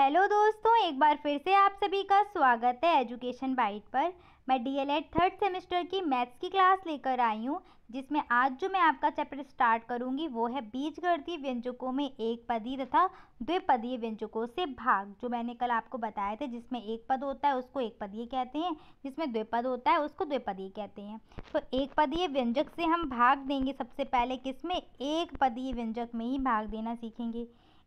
hello दोस्तों एक बार फिर से आप सभी का स्वागत है एजुकेशन बाइट पर मैं डीएलएड e थर्ड सेमेस्टर की मैथ्स की क्लास लेकर आई हूँ जिसमें आज जो मैं आपका चैप्टर स्टार्ट करूँगी वो है बीजगणितीय व्यंजकों में एक पदी तथा द्विपदीय व्यंजकों से भाग जो मैंने कल आपको बताया था जिसमें एक पद होता है उसको एक पदीय कहते हैं जिसमें द्विपद होता है उसको द्विपदीय कहते हैं तो एक पदीय व्यंजक से हम भाग देंगे सबसे पहले किसमें एक पदीय व्यंजक में ही भाग देना सीखेंगे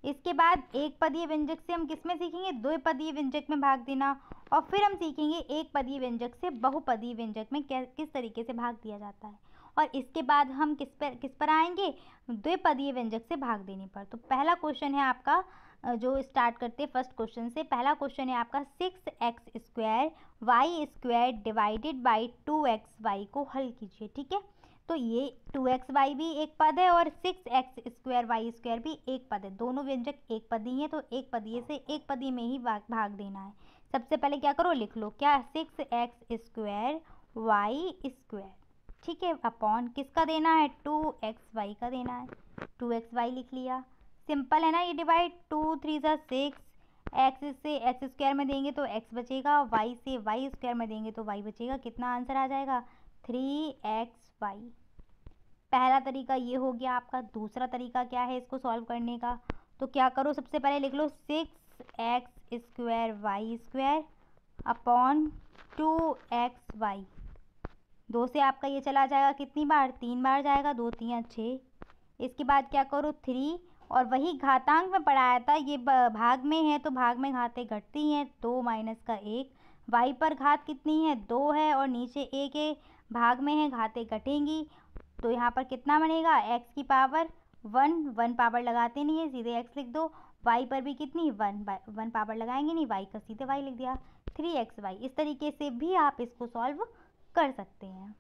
इसके बाद एक पदीय व्यंजक से हम किस में सीखेंगे द्विपदीय व्यंजक में भाग देना और फिर हम सीखेंगे एक पदीय व्यंजक से बहुपदीय व्यंजक में किस तरीके से भाग दिया जाता है और इसके बाद हम किस पर किस पर आएंगे द्विपदीय व्यंजक से भाग देने पर तो पहला क्वेश्चन है आपका जो स्टार्ट करते हैं फर्स्ट क्वेश्चन से पहला क्वेश्चन है आपका six x square Y square divided by two X Y को हल कीजिए ठीक है तो ये टू एक्स वाई भी एक पद है और six x square Y square भी एक पद है दोनों व्यंजक एक पद ही हैं तो एक पदीय से एक पदी में ही भाग देना है सबसे पहले क्या करो लिख लो क्या six x square Y square ठीक है अपॉन किसका देना है टू एक्स वाई का देना है टू एक्स वाई लिख लिया सिंपल है ना ये डिवाइड टू थ्री सा सिक्स एक्स से एक्स स्क्वायर में देंगे तो एक्स बचेगा वाई से वाई स्क्वायर में देंगे तो वाई बचेगा कितना आंसर आ जाएगा थ्री एक्स वाई पहला तरीका ये हो गया आपका दूसरा तरीका क्या है इसको सॉल्व करने का तो क्या करो सबसे पहले लिख लो six x square Y square upon two X Y दो से आपका ये चला जाएगा कितनी बार तीन बार जाएगा दो तीन छः इसके बाद क्या करो थ्री और वही घातांक में पढ़ाया था ये भाग में है तो भाग में घातें घटती हैं दो माइनस का एक वाई पर घात कितनी है दो है और नीचे एक है भाग में है घातें घटेंगी तो यहाँ पर कितना बनेगा एक्स की पावर वन वन पावर लगाते नहीं है सीधे एक्स लिख दो वाई पर भी कितनी वन वन पावर लगाएंगे नहीं वाई का सीधे वाई लिख दिया थ्री एक्स वाई इस तरीके से भी आप इसको सॉल्व कर सकते हैं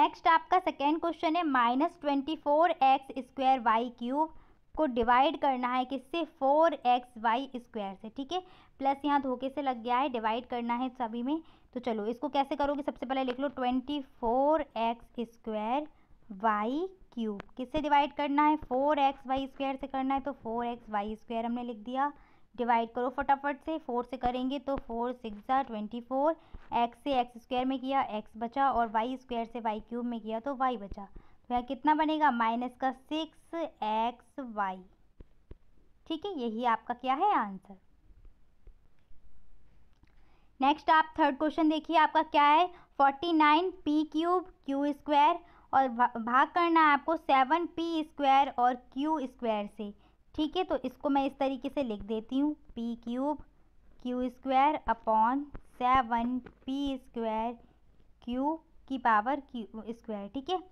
नेक्स्ट आपका सेकेंड क्वेश्चन है minus twenty four x square Y cube को डिवाइड करना है किससे फोर एक्स वाई स्क्वायर से ठीक है प्लस यहाँ धोखे से लग गया है डिवाइड करना है सभी में तो चलो इसको कैसे करोगे सबसे पहले लिख लो twenty four x square Y cube किससे डिवाइड करना है फोर एक्स वाई स्क्वायर से करना है तो फोर एक्स वाई स्क्वायर हमने लिख दिया डिवाइड करो फटाफट से फोर से करेंगे तो फोर सिक्स ज़ा ट्वेंटी फोर एक्स से एक्स स्क्वायर में किया एक्स बचा और वाई स्क्वायर से वाई क्यूब में किया तो वाई बचा तो यहाँ कितना बनेगा माइनस का सिक्स एक्स वाई ठीक है यही आपका क्या है आंसर नेक्स्ट आप थर्ड क्वेश्चन देखिए आपका क्या है forty nine P cube Q square और भाग करना है आपको सेवन पी स्क्वायर और क्यू स्क्वायर से ठीक है तो इसको मैं इस तरीके से लिख देती हूँ P cube Q square upon seven P square Q की पावर क्यू स्क्वायर ठीक है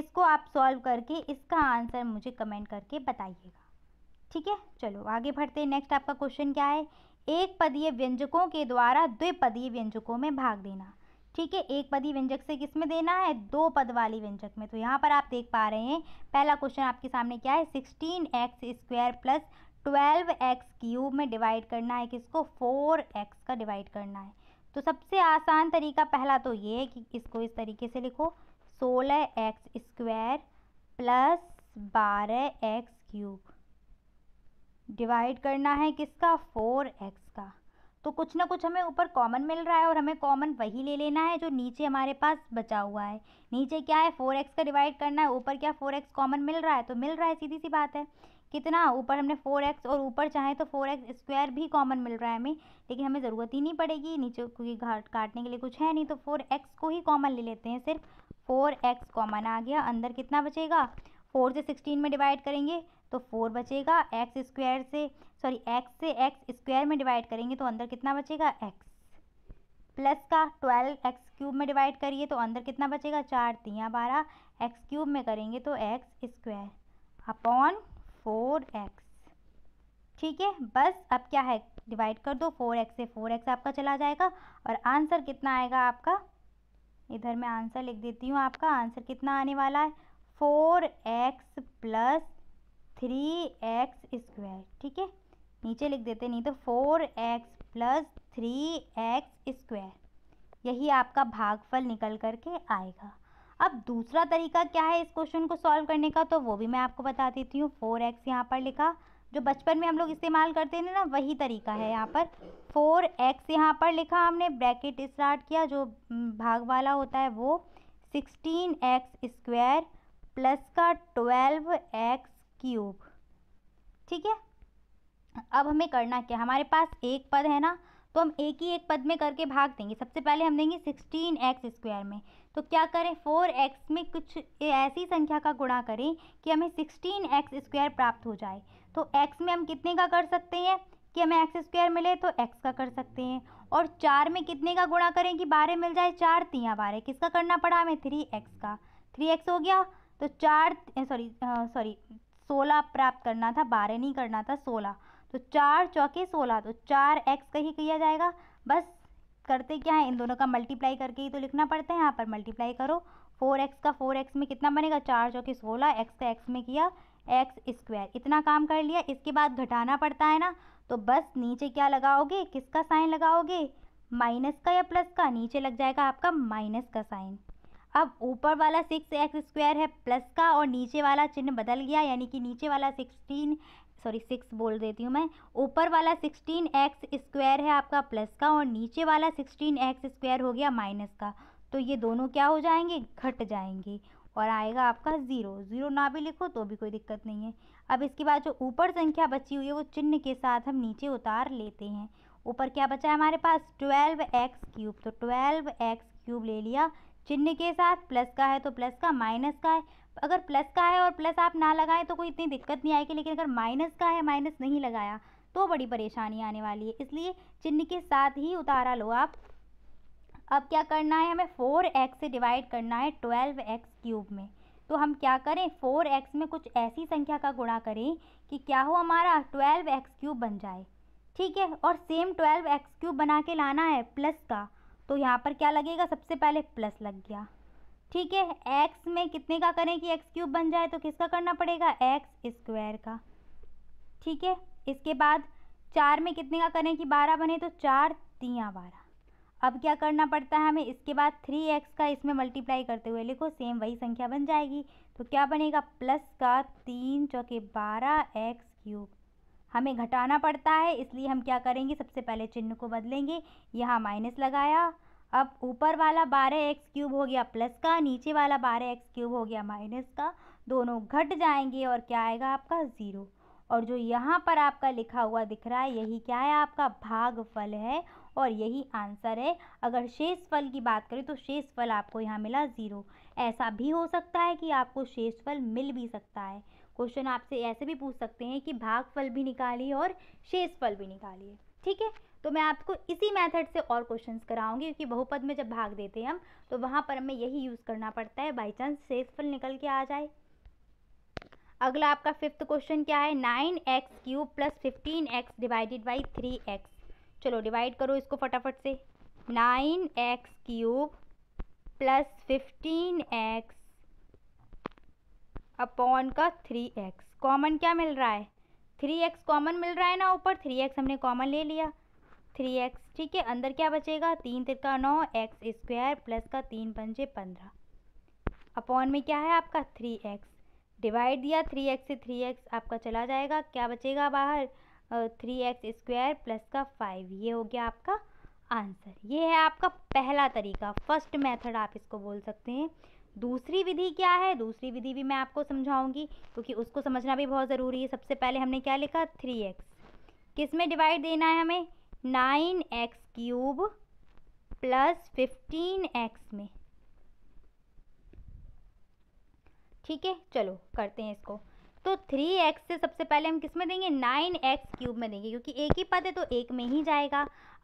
इसको आप सॉल्व करके इसका आंसर मुझे कमेंट करके बताइएगा ठीक है चलो आगे बढ़ते हैं नेक्स्ट आपका क्वेश्चन क्या है एक पदीय व्यंजकों के द्वारा द्विपदीय व्यंजकों में भाग देना ठीक है एक पदी व्यंजक से किस में देना है दो पद वाली व्यंजक में तो यहाँ पर आप देख पा रहे हैं पहला क्वेश्चन आपके सामने क्या है sixteen X square plus twelve x cube में डिवाइड करना है किसको फोर एक्स का डिवाइड करना है तो सबसे आसान तरीका पहला तो ये है कि इसको इस तरीके से लिखो सोलह एक्स स्क्वायर प्लस बारह एक्स क्यूब डिवाइड करना है किसका फोर एक्स का तो कुछ ना कुछ हमें ऊपर कॉमन मिल रहा है और हमें कॉमन वही ले लेना है जो नीचे हमारे पास बचा हुआ है नीचे क्या है फोर एक्स का डिवाइड करना है ऊपर क्या फोर एक्स कॉमन मिल रहा है तो मिल रहा है सीधी सी बात है कितना ऊपर हमने फोर एक्स और ऊपर चाहे तो फोर एक्स स्क्वायर भी कॉमन मिल रहा है हमें लेकिन हमें ज़रूरत ही नहीं पड़ेगी नीचे क्योंकि घाट काटने के लिए कुछ है नहीं तो फोर एक्स को ही कॉमन ले लेते हैं सिर्फ फोर एक्स कॉमन आ गया अंदर कितना बचेगा फोर से सिक्सटीन में डिवाइड करेंगे तो फोर बचेगा एक्स स्क्वायर से सॉरी एक्स से एक्स स्क्वायर में डिवाइड करेंगे तो अंदर कितना बचेगा एक्स प्लस का ट्वेल्व एक्स क्यूब में डिवाइड करिए तो अंदर कितना बचेगा चार तियाँ बारह एक्स क्यूब में करेंगे तो x square upon four X ठीक है बस अब क्या है डिवाइड कर दो फोर एक्स से फोर एक्स आपका चला जाएगा और आंसर कितना आएगा आपका इधर मैं आंसर लिख देती हूँ आपका आंसर कितना आने वाला है four X plus three x square ठीक है नीचे लिख देते नहीं तो four X plus three x square यही आपका भागफल निकल करके आएगा अब दूसरा तरीका क्या है इस क्वेश्चन को सॉल्व करने का तो वो भी मैं आपको बता देती हूँ फोर एक्स यहाँ पर लिखा जो बचपन में हम लोग इस्तेमाल करते थे ना वही तरीका है यहाँ पर फोर एक्स यहाँ पर लिखा हमने ब्रैकेट स्टार्ट किया जो भाग वाला होता है वो सिक्सटीन एक्स स्क्वायर प्लस का ट्वेल्व एक्स क्यूब ठीक है अब हमें करना क्या हमारे पास एक पद है ना तो हम एक ही एक पद में करके भाग देंगे सबसे पहले हम देंगे सिक्सटीन एक्स स्क्वायर में तो क्या करें फोर एक्स में कुछ ऐसी संख्या का गुणा करें कि हमें सिक्सटीन एक्स स्क्वायर प्राप्त हो जाए तो एक्स में हम कितने का कर सकते हैं कि हमें एक्स स्क्वायर मिले तो एक्स का कर सकते हैं और चार में कितने का गुणा करें कि बारह मिल जाए चार तिया बारह किसका करना पड़ा हमें थ्री एक्स का थ्री एक्स हो गया तो चार सॉरी सॉरी सोलह प्राप्त करना था बारह नहीं करना था सोलह तो चार चौके सोलह तो चार एक्स का ही किया जाएगा बस करते क्या है इन दोनों का मल्टीप्लाई करके ही तो लिखना पड़ता है यहाँ पर मल्टीप्लाई करो फोर एक्स का फोर एक्स में कितना बनेगा चार चौके सोलह एक्स का एक्स में किया एक्स स्क्वायर इतना काम कर लिया इसके बाद घटाना पड़ता है ना तो बस नीचे क्या लगाओगे किसका साइन लगाओगे माइनस का या प्लस का नीचे लग जाएगा आपका माइनस का साइन अब ऊपर वाला सिक्स एक्स स्क्वायर है प्लस का और नीचे वाला चिन्ह बदल गया यानी कि नीचे वाला सिक्सटीन सॉरी सिक्स बोल देती हूँ मैं ऊपर वाला सिक्सटीन एक्स स्क्वायर है आपका प्लस का और नीचे वाला सिक्सटीन एक्स स्क्वायर हो गया माइनस का तो ये दोनों क्या हो जाएंगे घट जाएंगे और आएगा आपका ज़ीरो ज़ीरो ना भी लिखो तो भी कोई दिक्कत नहीं है अब इसके बाद जो ऊपर संख्या बची हुई है वो चिन्ह के साथ हम नीचे उतार लेते हैं ऊपर क्या बचा है हमारे पास ट्वेल्व एक्स क्यूब तो ट्वेल्व एक्स क्यूब ले लिया चिन्ह के साथ प्लस का है तो प्लस का माइनस का है अगर प्लस का है और प्लस आप ना लगाएं तो कोई इतनी दिक्कत नहीं आएगी लेकिन अगर माइनस का है माइनस नहीं लगाया तो बड़ी परेशानी आने वाली है इसलिए चिन्ह के साथ ही उतारा लो आप अब क्या करना है हमें फोर एक्स से डिवाइड करना है ट्वेल्व एक्स क्यूब में तो हम क्या करें फोर एक्स में कुछ ऐसी संख्या का गुणा करें कि क्या हो हमारा ट्वेल्व एक्स क्यूब बन जाए ठीक है और सेम ट्वेल्व एक्स क्यूब बना के लाना है प्लस का तो यहाँ पर क्या लगेगा सबसे पहले प्लस लग गया ठीक है एक्स में कितने का करें कि एक्स क्यूब बन जाए तो किसका करना पड़ेगा एक्स स्क्वायर का ठीक है इसके बाद चार में कितने का करें कि बारह बने तो चार तियाँ बारह अब क्या करना पड़ता है हमें इसके बाद थ्री एक्स का इसमें मल्टीप्लाई करते हुए लिखो सेम वही संख्या बन जाएगी तो क्या बनेगा प्लस का तीन चौके बारह एक्स क्यूब हमें घटाना पड़ता है इसलिए हम क्या करेंगे सबसे पहले चिन्ह को बदलेंगे यहाँ माइनस लगाया अब ऊपर वाला बारह एक्स क्यूब हो गया प्लस का नीचे वाला बारह एक्स क्यूब हो गया माइनस का दोनों घट जाएंगे और क्या आएगा आपका ज़ीरो और जो यहाँ पर आपका लिखा हुआ दिख रहा है यही क्या है आपका भागफल है और यही आंसर है अगर शेष फल की बात करें तो शेष फल आपको यहाँ मिला ज़ीरो ऐसा भी हो सकता है कि आपको शेष फल मिल भी सकता है क्वेश्चन आपसे ऐसे भी पूछ सकते हैं कि भागफल भी निकालिए और शेषफल भी निकालिए ठीक है तो मैं आपको इसी मेथड से और क्वेश्चंस कराऊंगी क्योंकि बहुपद में जब भाग देते हैं हम तो वहाँ पर हमें यही यूज़ करना पड़ता है बाई चांस शेषफल निकल के आ जाए अगला आपका फिफ्थ क्वेश्चन क्या है nine x cube plus fifteen x divided by three x चलो डिवाइड करो इसको फटाफट से nine x cube plus fifteen x upon का थ्री एक्स कॉमन क्या मिल रहा है थ्री एक्स कॉमन मिल रहा है ना ऊपर थ्री एक्स हमने कॉमन ले लिया थ्री एक्स ठीक है अंदर क्या बचेगा तीन तिरका नौ एक्स स्क्वायर प्लस का तीन पंजे पंद्रह अपॉन में क्या है आपका थ्री एक्स डिवाइड दिया थ्री एक्स से थ्री एक्स आपका चला जाएगा क्या बचेगा बाहर थ्री एक्स स्क्वायर प्लस का फाइव ये हो गया आपका आंसर ये है आपका पहला तरीका फर्स्ट मेथड आप इसको बोल सकते हैं दूसरी विधि क्या है दूसरी विधि भी मैं आपको समझाऊंगी क्योंकि उसको समझना भी बहुत ज़रूरी है सबसे पहले हमने क्या लिखा थ्री एक्स किस में डिवाइड देना है हमें nine x cube plus fifteen x में ठीक है चलो करते हैं इसको तो थ्री एक्स से सबसे पहले हम किस में देंगे नाइन एक्स क्यूब में देंगे क्योंकि एक ही पद है तो एक में ही जाएगा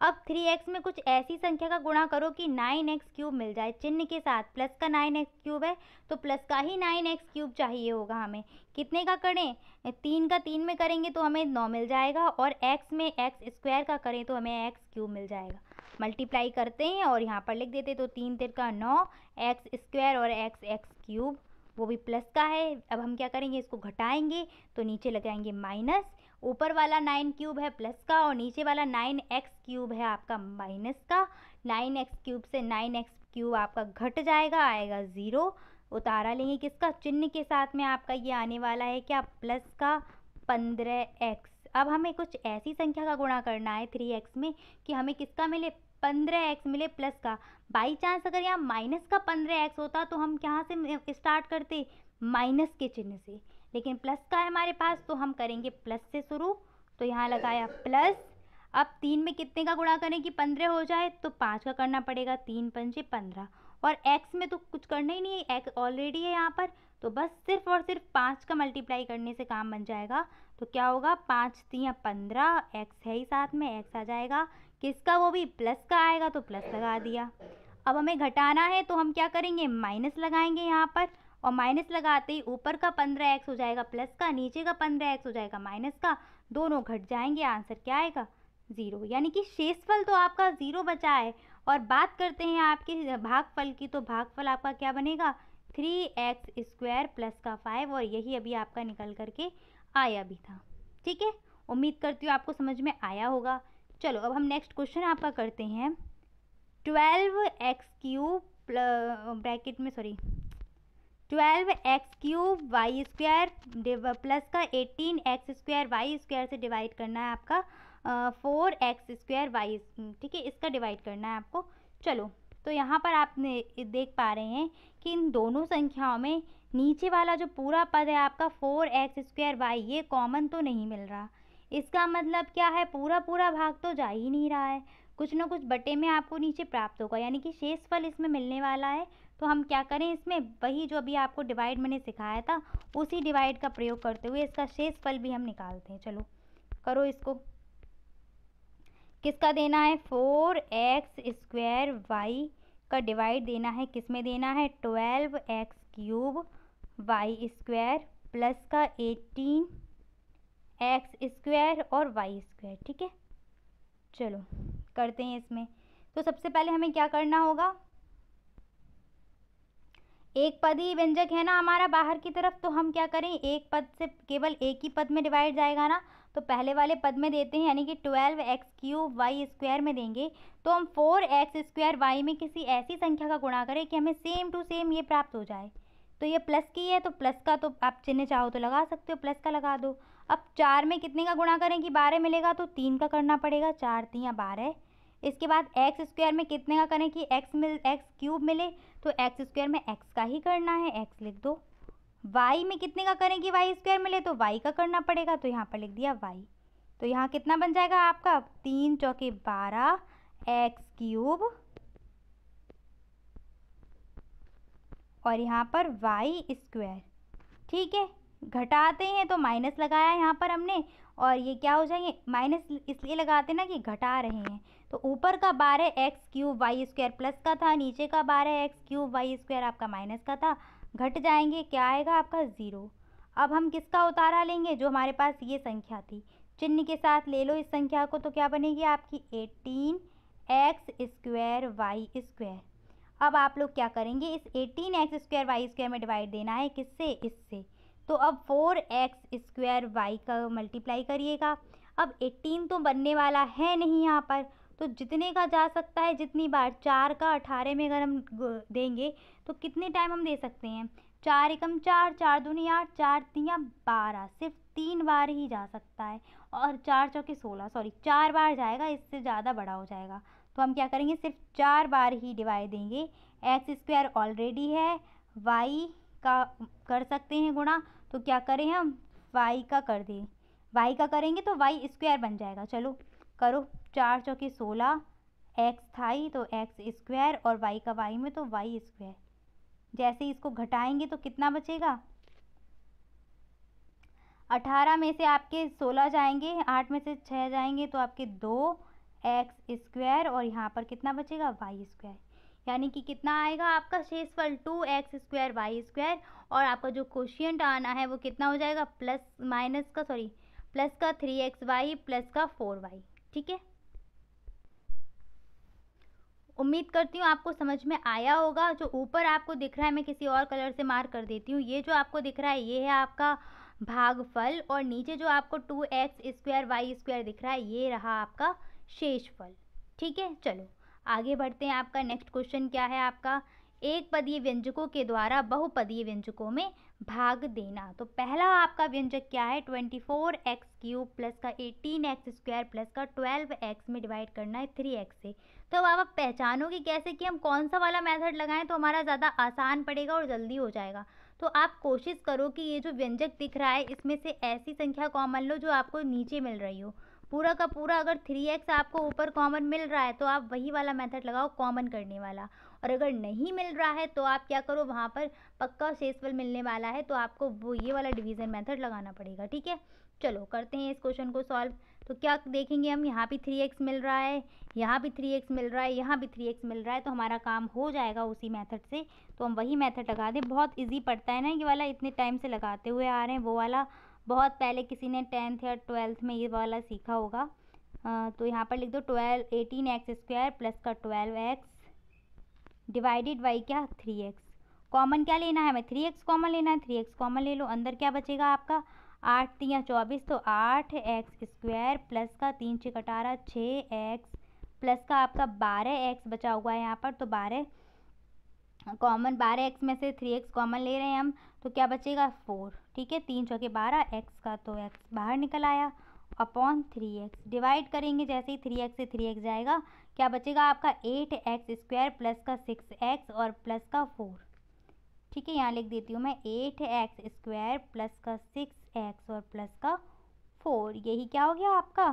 अब थ्री एक्स में कुछ ऐसी संख्या का गुणा करो कि नाइन एक्स क्यूब मिल जाए चिन्ह के साथ प्लस का नाइन एक्स क्यूब है तो प्लस का ही नाइन एक्स क्यूब चाहिए होगा हमें कितने का करें तीन का तीन में करेंगे तो हमें नौ मिल जाएगा और एक्स में एक्स स्क्वायर का करें तो हमें एक्स क्यूब मिल जाएगा मल्टीप्लाई करते हैं और यहाँ पर लिख देते तो तीन तिर का नौ एक्स स्क्वायर और एक्स एक्स क्यूब वो भी प्लस का है अब हम क्या करेंगे इसको घटाएंगे तो नीचे लगाएंगे माइनस ऊपर वाला नाइन क्यूब है प्लस का और नीचे वाला नाइन एक्स क्यूब है आपका माइनस का नाइन एक्स क्यूब से नाइन एक्स क्यूब आपका घट जाएगा आएगा ज़ीरो उतारा लेंगे किसका चिन्ह के साथ में आपका ये आने वाला है क्या प्लस का पंद्रह एक्स अब हमें कुछ ऐसी संख्या का गुणा करना है थ्री एक्स में कि हमें किसका मिले पंद्रह एक्स मिले प्लस का बाई चांस अगर यहाँ माइनस का पंद्रह एक्स होता तो हम यहाँ से स्टार्ट करते माइनस के चिन्ह से लेकिन प्लस का है हमारे पास तो हम करेंगे प्लस से शुरू तो यहाँ लगाया प्लस अब तीन में कितने का गुणा करें कि पंद्रह हो जाए तो पाँच का करना पड़ेगा तीन पंजे पंद्रह और एक्स में तो कुछ करना ही नहीं है एक्स ऑलरेडी है यहाँ पर तो बस सिर्फ और सिर्फ पाँच का मल्टीप्लाई करने से काम बन जाएगा तो क्या होगा पाँच तीन पंद्रह एक्स है ही साथ में एक्स आ जाएगा किसका वो भी प्लस का आएगा तो प्लस लगा दिया अब हमें घटाना है तो हम क्या करेंगे माइनस लगाएंगे यहाँ पर और माइनस लगाते ही ऊपर का पंद्रह एक्स हो जाएगा प्लस का नीचे का पंद्रह एक्स हो जाएगा माइनस का दोनों घट जाएंगे आंसर क्या आएगा ज़ीरो यानी कि शेषफल तो आपका ज़ीरो बचा है और बात करते हैं आपके भागफल की तो भागफल आपका क्या बनेगा थ्री एक्स स्क्वायर प्लस का फाइव और यही अभी आपका निकल करके आया भी था ठीक है उम्मीद करती हूँ आपको समझ में आया होगा चलो अब हम नेक्स्ट क्वेश्चन आपका करते हैं ट्वेल्व एक्स क्यूब ब्रैकेट में sorry twelve x cube y square plus का eighteen x square Y square से डिवाइड करना है आपका फोर एक्स स्क्वायर वाई ठीक है इसका डिवाइड करना है आपको चलो तो यहाँ पर आप देख पा रहे हैं कि इन दोनों संख्याओं में नीचे वाला जो पूरा पद है आपका फोर एक्स स्क्वायर वाई ये कॉमन तो नहीं मिल रहा इसका मतलब क्या है पूरा पूरा भाग तो जा ही नहीं रहा है कुछ ना कुछ बटे में आपको नीचे प्राप्त होगा यानी कि शेष फल इसमें मिलने वाला है तो हम क्या करें इसमें वही जो अभी आपको डिवाइड मैंने सिखाया था उसी डिवाइड का प्रयोग करते हुए इसका शेष फल भी हम निकालते हैं चलो करो इसको किसका देना है फोर एक्स स्क्वायर वाई का डिवाइड देना है किस में देना है twelve x cube y square plus का एटीन एक्स स्क्वायर और वाई स्क्वायर ठीक है चलो करते हैं इसमें तो सबसे पहले हमें क्या करना होगा एक पद ही व्यंजक है ना हमारा बाहर की तरफ तो हम क्या करें एक पद से केवल एक ही पद में डिवाइड जाएगा ना तो पहले वाले पद में देते हैं यानी कि twelve x cube y square में देंगे तो हम फोर एक्स स्क्वायर वाई में किसी ऐसी संख्या का गुणा करें कि हमें सेम टू सेम ये प्राप्त हो जाए तो ये प्लस की है तो प्लस का तो आप चिन्ह चाहो तो लगा सकते हो प्लस का लगा दो अब चार में कितने का गुणा करें कि बारह मिलेगा तो तीन का करना पड़ेगा चार तीन या बारह इसके बाद एक्स स्क्वायर में कितने का करें कि एक्स मिल एक्स क्यूब मिले तो एक्स स्क्वायर में एक्स का ही करना है एक्स लिख दो वाई में कितने का करें कि वाई स्क्वायर मिले तो वाई का करना पड़ेगा तो यहाँ पर लिख दिया वाई तो यहाँ कितना बन जाएगा आपका तीन चौके बारह एक्स क्यूब और यहाँ पर वाई स्क्वायर ठीक है घटाते हैं तो माइनस लगाया यहाँ पर हमने और ये क्या हो जाएंगे माइनस इसलिए लगाते ना कि घटा रहे हैं तो ऊपर का बारह x cube y square plus का था नीचे का बारह एक्स क्यूब वाई स्क्वायर आपका माइनस का था घट जाएंगे क्या आएगा आपका ज़ीरो अब हम किसका उतारा लेंगे जो हमारे पास ये संख्या थी चिन्ह के साथ ले लो इस संख्या को तो क्या बनेगी आपकी eighteen x square Y square अब आप लोग क्या करेंगे इस eighteen x square Y square में डिवाइड देना है किससे इससे तो अब फोर एक्स स्क्वायर वाई का मल्टीप्लाई करिएगा अब एटीन तो बनने वाला है नहीं यहाँ पर तो जितने का जा सकता है जितनी बार चार का अठारह में अगर हम देंगे तो कितने टाइम हम दे सकते हैं चार एकम चार चार दूनी आठ चार तिया बारह सिर्फ तीन बार ही जा सकता है और चार चौके सोलह सॉरी चार बार जाएगा इससे ज़्यादा बड़ा हो जाएगा तो हम क्या करेंगे सिर्फ चार बार ही डिवाइड देंगे एक्स स्क्वायर ऑलरेडी है वाई का कर सकते हैं गुणा तो क्या करें हम वाई का कर दें वाई का करेंगे तो वाई स्क्वायर बन जाएगा चलो करो चार चौके सोलह एक्स थाई तो एक्स स्क्वायर और वाई का वाई में तो वाई स्क्वायर जैसे इसको घटाएंगे तो कितना बचेगा अठारह में से आपके सोलह जाएंगे आठ में से छः जाएंगे तो आपके दो एक्स स्क्वायर और यहाँ पर कितना बचेगा वाई स्क्वायर यानी कि कितना आएगा आपका शेषफल two x square Y square और आपका जो क्वेश्चन आना है वो कितना हो जाएगा प्लस माइनस का सॉरी प्लस का थ्री एक्स वाई प्लस का फोर वाई ठीक है उम्मीद करती हूँ आपको समझ में आया होगा जो ऊपर आपको दिख रहा है मैं किसी और कलर से मार्क कर देती हूँ ये जो आपको दिख रहा है ये है आपका भागफल और नीचे जो आपको two x square Y square दिख रहा है ये रहा आपका शेषफल ठीक है चलो आगे बढ़ते हैं आपका नेक्स्ट क्वेश्चन क्या है आपका एक पदीय व्यंजकों के द्वारा बहुपदीय व्यंजकों में भाग देना तो पहला आपका व्यंजक क्या है twenty four x cube plus का एटीन एक्स स्क्वायर प्लस का ट्वेल्व एक्स में डिवाइड करना है थ्री एक्स से तो अब आप पहचानोगे कैसे कि हम कौन सा वाला मेथड लगाएं तो हमारा ज़्यादा आसान पड़ेगा और जल्दी हो जाएगा तो आप कोशिश करो कि ये जो व्यंजक दिख रहा है इसमें से ऐसी संख्या कॉमन लो जो आपको नीचे मिल रही हो पूरा का पूरा अगर थ्री एक्स आपको ऊपर कॉमन मिल रहा है तो आप वही वाला मेथड लगाओ कॉमन करने वाला और अगर नहीं मिल रहा है तो आप क्या करो वहाँ पर पक्का सेसफल मिलने वाला है तो आपको वो ये वाला डिवीज़न मेथड लगाना पड़ेगा ठीक है चलो करते हैं इस क्वेश्चन को सॉल्व तो क्या देखेंगे हम यहाँ भी थ्री एक्स मिल रहा है यहाँ भी थ्री एक्स मिल रहा है यहाँ भी थ्री एक्स मिल रहा है तो हमारा काम हो जाएगा उसी मेथड से तो हम वही मेथड लगा दें बहुत इजी पड़ता है ना ये वाला इतने टाइम से लगाते हुए आ रहे हैं वो वाला बहुत पहले किसी ने टेंथ या ट्वेल्थ में ये वाला सीखा होगा आ, तो यहाँ पर लिख दो twelve eighteen x square plus का ट्वेल्व एक्स डिवाइडेड बाई क्या थ्री एक्स कॉमन क्या लेना है हमें थ्री एक्स कॉमन लेना है थ्री एक्स कॉमन ले लो अंदर क्या बचेगा आपका आठ तीन या चौबीस तो आठ एक्स स्क्वायर प्लस का तीन छः कटारा छः एक्स प्लस का आपका बारह एक्स बचा हुआ है यहाँ पर तो बारह कॉमन बारह एक्स में से थ्री एक्स कॉमन ले रहे हैं हम तो क्या बचेगा फोर ठीक है तीन चौके बारह एक्स का तो एक्स बाहर निकल आया अपॉन थ्री एक्स डिवाइड करेंगे जैसे ही थ्री एक्स से थ्री एक्स जाएगा क्या बचेगा आपका एट एक्स स्क्वायर प्लस का सिक्स एक्स और प्लस का फोर ठीक है यहाँ लिख देती हूँ मैं एट एक्स स्क्वायर प्लस का सिक्स एक्स और प्लस का फोर यही क्या हो गया आपका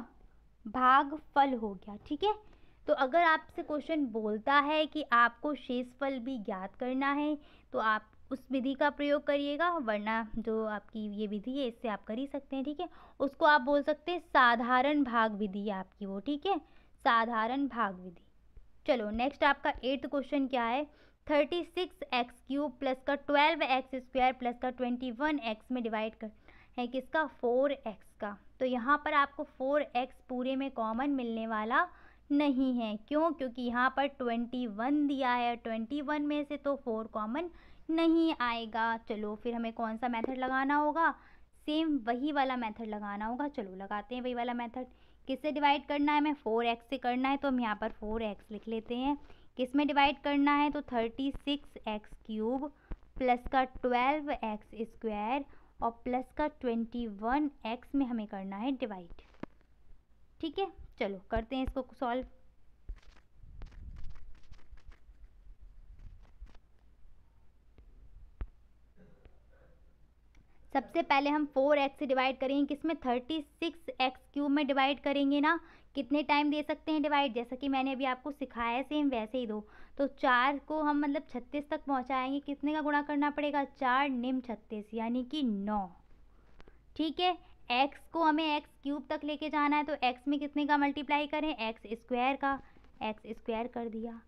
भाग फल हो गया ठीक है तो अगर आपसे क्वेश्चन बोलता है कि आपको शेषफल भी ज्ञात करना है तो आप उस विधि का प्रयोग करिएगा वरना जो आपकी ये विधि है इससे आप कर ही सकते हैं ठीक है उसको आप बोल सकते हैं साधारण भाग विधि है आपकी वो ठीक है साधारण भाग विधि चलो नेक्स्ट आपका एट्थ क्वेश्चन क्या है thirty six x cube plus का ट्वेल्व एक्स स्क्वायर प्लस का ट्वेंटी वन एक्स में डिवाइड कर है किसका फोर एक्स का तो यहाँ पर आपको फोर एक्स पूरे में कॉमन मिलने वाला नहीं है क्यों क्योंकि यहाँ पर ट्वेंटी वन दिया है ट्वेंटी वन में से तो फोर कॉमन नहीं आएगा चलो फिर हमें कौन सा मेथड लगाना होगा सेम वही वाला मेथड लगाना होगा चलो लगाते हैं वही वाला मेथड किससे डिवाइड करना है हमें फोर एक्स से करना है तो हम यहाँ पर फोर एक्स लिख लेते हैं किस में डिवाइड करना है तो thirty six x cube plus का ट्वेल्व एक्स स्क्वायर और प्लस का ट्वेंटी वन एक्स में हमें करना है डिवाइड ठीक है चलो करते हैं इसको सॉल्व सबसे पहले हम फोर एक्स से डिवाइड करेंगे किसमें थर्टी सिक्स एक्स क्यूब में डिवाइड करेंगे ना कितने टाइम दे सकते हैं डिवाइड जैसा कि मैंने अभी आपको सिखाया है सेम वैसे ही दो तो चार को हम मतलब छत्तीस तक पहुँचाएँगे कितने का गुणा करना पड़ेगा चार निम छत्तीस यानी कि नौ ठीक है एक्स को हमें एक्स क्यूब तक लेके जाना है तो एक्स में कितने का मल्टीप्लाई करें एक्स स्क्वायर का एक्स स्क्वायर कर दिया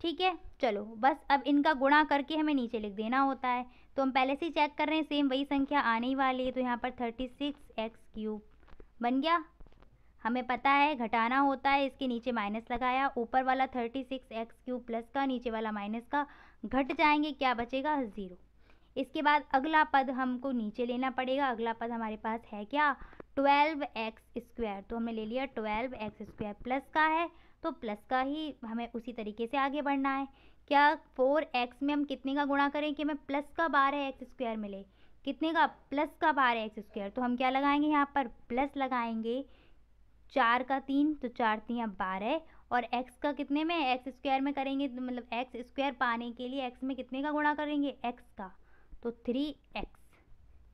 ठीक है चलो बस अब इनका गुणा करके हमें नीचे लिख देना होता है तो हम पहले से ही चेक कर रहे हैं सेम वही संख्या आने ही वाली है तो यहाँ पर थर्टी सिक्स एक्स क्यूब बन गया हमें पता है घटाना होता है इसके नीचे माइनस लगाया ऊपर वाला thirty six x cube plus का नीचे वाला माइनस का घट जाएंगे क्या बचेगा ज़ीरो इसके बाद अगला पद हमको नीचे लेना पड़ेगा अगला पद हमारे पास है क्या ट्वेल्व एक्स स्क्वायर तो हमने ले लिया ट्वेल्व एक्स स्क्वायर प्लस का है तो प्लस का ही हमें उसी तरीके से आगे बढ़ना है क्या फोर एक्स में हम कितने का गुणा करें कि हमें प्लस का बार है एक्स स्क्वायर मिले कितने का प्लस का बार है एक्स स्क्वायर तो हम क्या लगाएंगे यहाँ पर प्लस लगाएंगे चार का तीन तो चार तीन बारह और एक्स का कितने में एक्स स्क्वायर में करेंगे तो मतलब एक्स स्क्वायर पाने के लिए एक्स में कितने का गुणा करेंगे एक्स का तो थ्री एक्स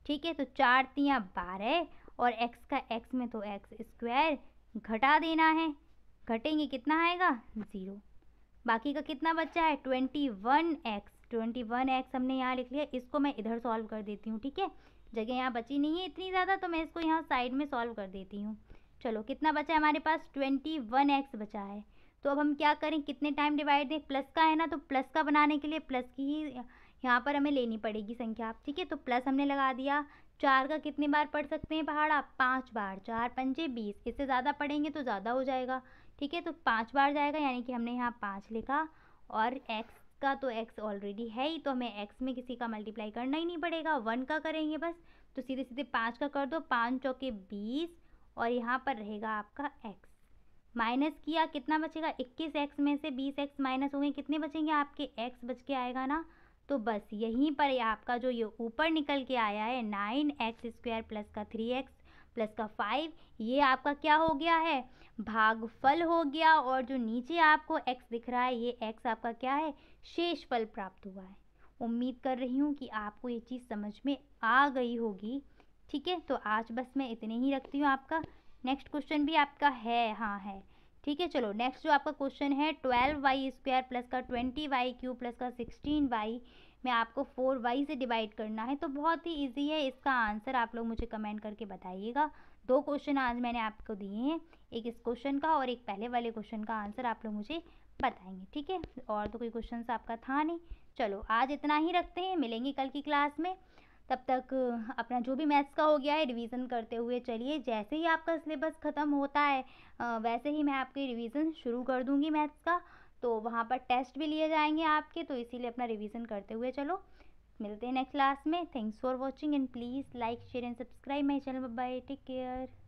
ठीक है तो चार बार बारह और एक्स का एक्स में तो एक्स स्क्वायर घटा देना है घटेंगे कितना आएगा ज़ीरो बाकी का कितना बचा है twenty one x twenty one x हमने यहाँ लिख लिया इसको मैं इधर सॉल्व कर देती हूँ ठीक है जगह यहाँ बची नहीं है इतनी ज़्यादा तो मैं इसको यहाँ साइड में सॉल्व कर देती हूँ चलो कितना बचा है हमारे पास ट्वेंटी वन एक्स बचा है तो अब हम क्या करें कितने टाइम डिवाइड दें प्लस का है ना तो प्लस का बनाने के लिए प्लस की ही यहाँ पर हमें लेनी पड़ेगी संख्या ठीक है तो प्लस हमने लगा दिया चार का कितनी बार पढ़ सकते हैं पहाड़ा पाँच बार चार पंजे बीस इससे ज़्यादा पढ़ेंगे तो ज़्यादा हो जाएगा ठीक है तो पाँच बार जाएगा यानी कि हमने यहाँ पाँच लिखा और एक्स का तो एक्स ऑलरेडी है ही तो हमें एक्स में किसी का मल्टीप्लाई करना ही नहीं पड़ेगा वन का करेंगे बस तो सीधे सीधे पाँच का कर दो पाँच चौके बीस और यहाँ पर रहेगा आपका एक्स माइनस किया कितना बचेगा इक्कीस एक्स में से बीस एक्स माइनस होंगे कितने बचेंगे आपके एक्स बच के आएगा ना तो बस यहीं पर आपका जो ये ऊपर निकल के आया है नाइन एक्स स्क्वायर प्लस का थ्री एक्स प्लस का फाइव ये आपका क्या हो गया है भागफल हो गया और जो नीचे आपको एक्स दिख रहा है ये एक्स आपका क्या है शेषफल प्राप्त हुआ है उम्मीद कर रही हूँ कि आपको ये चीज़ समझ में आ गई होगी ठीक है तो आज बस मैं इतने ही रखती हूँ आपका नेक्स्ट क्वेश्चन भी आपका है हाँ है ठीक है चलो नेक्स्ट जो आपका क्वेश्चन है ट्वेल्व वाई स्क्वायर प्लस का ट्वेंटी वाई क्यू प्लस का सिक्सटीन वाई में आपको फोर वाई से डिवाइड करना है तो बहुत ही इजी है इसका आंसर आप लोग मुझे कमेंट करके बताइएगा दो क्वेश्चन आज मैंने आपको दिए हैं एक इस क्वेश्चन का और एक पहले वाले क्वेश्चन का आंसर आप लोग मुझे बताएंगे ठीक है और तो कोई क्वेश्चन आपका था नहीं चलो आज इतना ही रखते हैं मिलेंगे कल की क्लास में तब तक अपना जो भी मैथ्स का हो गया है रिवीजन करते हुए चलिए जैसे ही आपका सिलेबस ख़त्म होता है वैसे ही मैं आपकी रिवीजन शुरू कर दूँगी मैथ्स का तो वहाँ पर टेस्ट भी लिए जाएंगे आपके तो इसीलिए अपना रिवीजन करते हुए चलो मिलते हैं नेक्स्ट क्लास में thanks for watching and please like share and subscribe my channel bye take care